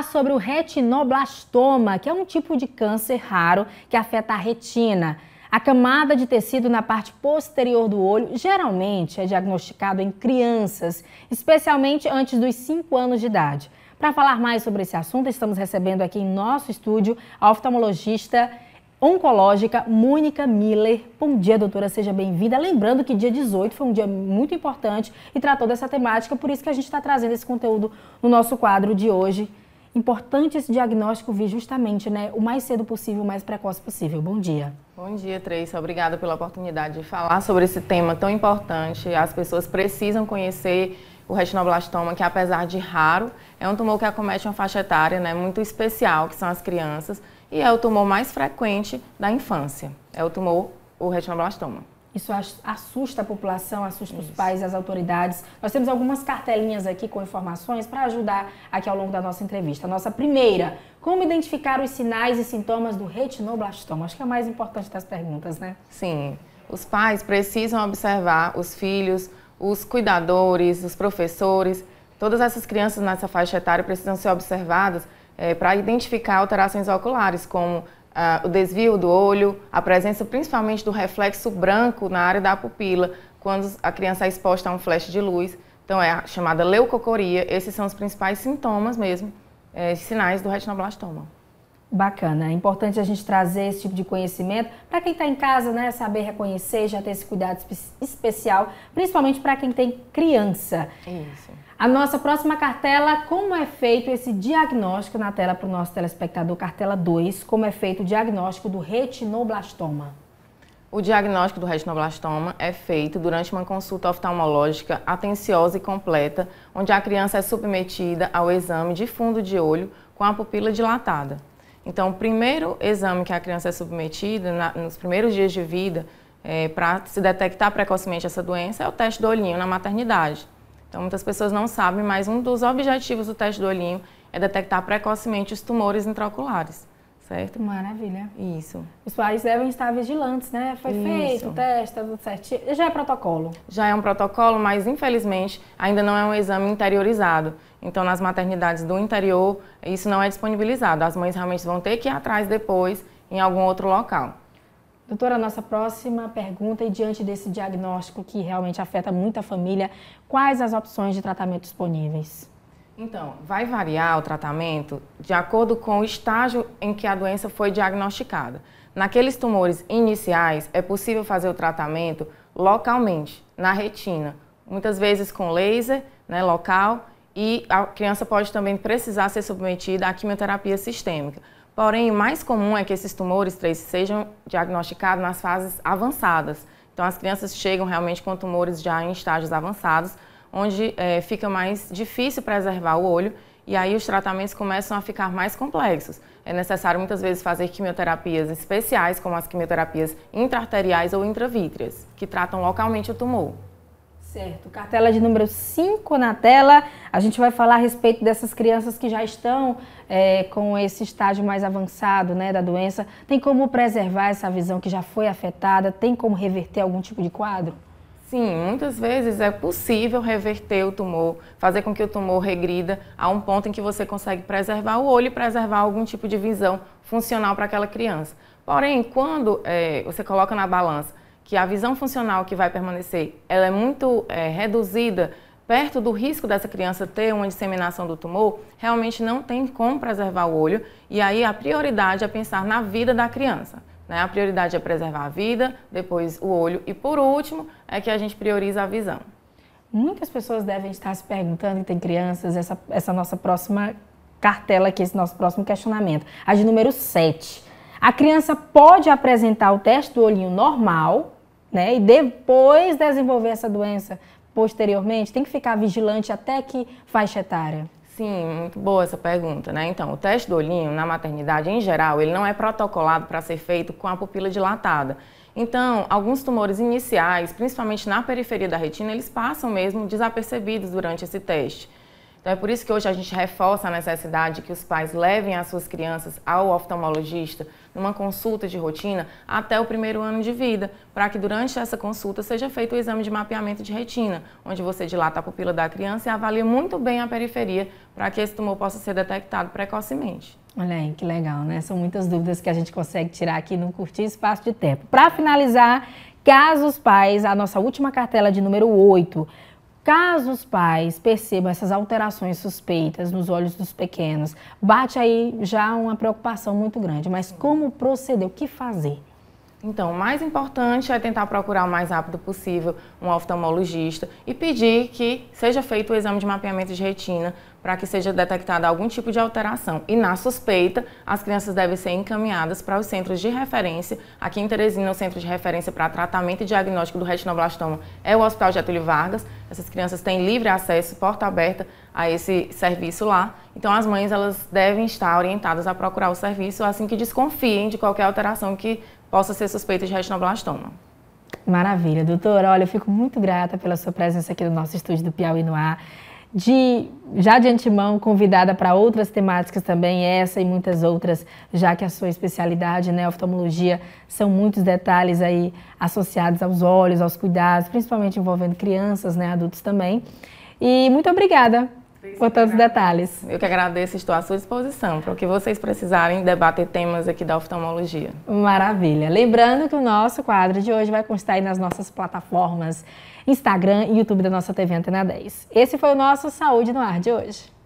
falar sobre o retinoblastoma, que é um tipo de câncer raro que afeta a retina. A camada de tecido na parte posterior do olho geralmente é diagnosticado em crianças, especialmente antes dos 5 anos de idade. Para falar mais sobre esse assunto, estamos recebendo aqui em nosso estúdio a oftalmologista oncológica Mônica Miller. Bom dia, doutora, seja bem-vinda. Lembrando que dia 18 foi um dia muito importante e tratou dessa temática, por isso que a gente está trazendo esse conteúdo no nosso quadro de hoje, importante esse diagnóstico vir justamente né, o mais cedo possível, o mais precoce possível. Bom dia. Bom dia, Três. Obrigada pela oportunidade de falar sobre esse tema tão importante. As pessoas precisam conhecer o retinoblastoma, que apesar de raro, é um tumor que acomete uma faixa etária né, muito especial, que são as crianças, e é o tumor mais frequente da infância. É o tumor, o retinoblastoma. Isso assusta a população, assusta Isso. os pais e as autoridades. Nós temos algumas cartelinhas aqui com informações para ajudar aqui ao longo da nossa entrevista. Nossa primeira, como identificar os sinais e sintomas do retinoblastoma? Acho que é a mais importante das perguntas, né? Sim. Os pais precisam observar os filhos, os cuidadores, os professores. Todas essas crianças nessa faixa etária precisam ser observadas é, eh, para identificar alterações oculares, como ah, o desvio do olho, a presença principalmente do reflexo branco na área da pupila, quando a criança é exposta a um flash de luz. Então, é a chamada leucocoria. Esses são os principais sintomas mesmo, é, sinais do retinoblastoma. Bacana, é importante a gente trazer esse tipo de conhecimento para quem está em casa, né? Saber reconhecer, já ter esse cuidado especial, principalmente para quem tem criança. Isso. A nossa próxima cartela, como é feito esse diagnóstico na tela para o nosso telespectador, cartela 2, como é feito o diagnóstico do retinoblastoma? O diagnóstico do retinoblastoma é feito durante uma consulta oftalmológica atenciosa e completa, onde a criança é submetida ao exame de fundo de olho com a pupila dilatada. Então, o primeiro exame que a criança é submetida na, nos primeiros dias de vida é, para se detectar precocemente essa doença é o teste do olhinho na maternidade. Então, muitas pessoas não sabem, mas um dos objetivos do teste do olhinho é detectar precocemente os tumores intraoculares, certo? Maravilha. Isso. Os pais devem estar vigilantes, né? Foi Isso. feito o teste, tá tudo certinho. Já é protocolo? Já é um protocolo, mas infelizmente ainda não é um exame interiorizado. Então, nas maternidades do interior, isso não é disponibilizado. As mães realmente vão ter que ir atrás depois em algum outro local. Doutora, nossa próxima pergunta, e diante desse diagnóstico que realmente afeta muita família, quais as opções de tratamento disponíveis? Então, vai variar o tratamento de acordo com o estágio em que a doença foi diagnosticada. Naqueles tumores iniciais, é possível fazer o tratamento localmente, na retina, muitas vezes com laser né, local e a criança pode também precisar ser submetida à quimioterapia sistêmica. Porém, o mais comum é que esses tumores 3 sejam diagnosticados nas fases avançadas. Então, as crianças chegam realmente com tumores já em estágios avançados, onde é, fica mais difícil preservar o olho e aí os tratamentos começam a ficar mais complexos. É necessário muitas vezes fazer quimioterapias especiais, como as quimioterapias intraarteriais ou intravítreas, que tratam localmente o tumor. Certo, cartela de número 5 na tela. A gente vai falar a respeito dessas crianças que já estão é, com esse estágio mais avançado né, da doença. Tem como preservar essa visão que já foi afetada? Tem como reverter algum tipo de quadro? Sim, muitas vezes é possível reverter o tumor, fazer com que o tumor regrida a um ponto em que você consegue preservar o olho e preservar algum tipo de visão funcional para aquela criança. Porém, quando é, você coloca na balança que a visão funcional que vai permanecer ela é muito é, reduzida perto do risco dessa criança ter uma disseminação do tumor, realmente não tem como preservar o olho. E aí a prioridade é pensar na vida da criança. Né? A prioridade é preservar a vida, depois o olho e por último é que a gente prioriza a visão. Muitas pessoas devem estar se perguntando, e tem crianças, essa, essa nossa próxima cartela aqui, esse nosso próximo questionamento. A de número 7. A criança pode apresentar o teste do olhinho normal, né? E depois desenvolver essa doença posteriormente? Tem que ficar vigilante até que faixa etária? Sim, muito boa essa pergunta, né? Então, o teste do olhinho na maternidade, em geral, ele não é protocolado para ser feito com a pupila dilatada. Então, alguns tumores iniciais, principalmente na periferia da retina, eles passam mesmo desapercebidos durante esse teste. Então é por isso que hoje a gente reforça a necessidade que os pais levem as suas crianças ao oftalmologista numa consulta de rotina até o primeiro ano de vida, para que durante essa consulta seja feito o exame de mapeamento de retina, onde você dilata a pupila da criança e avalia muito bem a periferia para que esse tumor possa ser detectado precocemente. Olha aí, que legal, né? São muitas dúvidas que a gente consegue tirar aqui num curtinho espaço de tempo. Para finalizar, casos pais, a nossa última cartela de número 8 Caso os pais percebam essas alterações suspeitas nos olhos dos pequenos, bate aí já uma preocupação muito grande. Mas como proceder? O que fazer? Então, o mais importante é tentar procurar o mais rápido possível um oftalmologista e pedir que seja feito o exame de mapeamento de retina para que seja detectada algum tipo de alteração. E na suspeita, as crianças devem ser encaminhadas para os centros de referência. Aqui em Teresina, o centro de referência para tratamento e diagnóstico do retinoblastoma é o Hospital Getúlio Vargas. Essas crianças têm livre acesso, porta aberta a esse serviço lá. Então as mães elas devem estar orientadas a procurar o serviço assim que desconfiem de qualquer alteração que possa ser suspeita de retinoblastoma. Maravilha, doutora. Olha, eu fico muito grata pela sua presença aqui no nosso estúdio do Piauí no Ar de já de antemão convidada para outras temáticas também, essa e muitas outras, já que a sua especialidade, né, oftalmologia, são muitos detalhes aí associados aos olhos, aos cuidados, principalmente envolvendo crianças, né, adultos também. E muito obrigada por todos os detalhes. Eu que agradeço, estou à sua disposição para o que vocês precisarem debater temas aqui da oftalmologia. Maravilha. Lembrando que o nosso quadro de hoje vai constar aí nas nossas plataformas Instagram e YouTube da nossa TV Antena 10. Esse foi o nosso Saúde no Ar de hoje.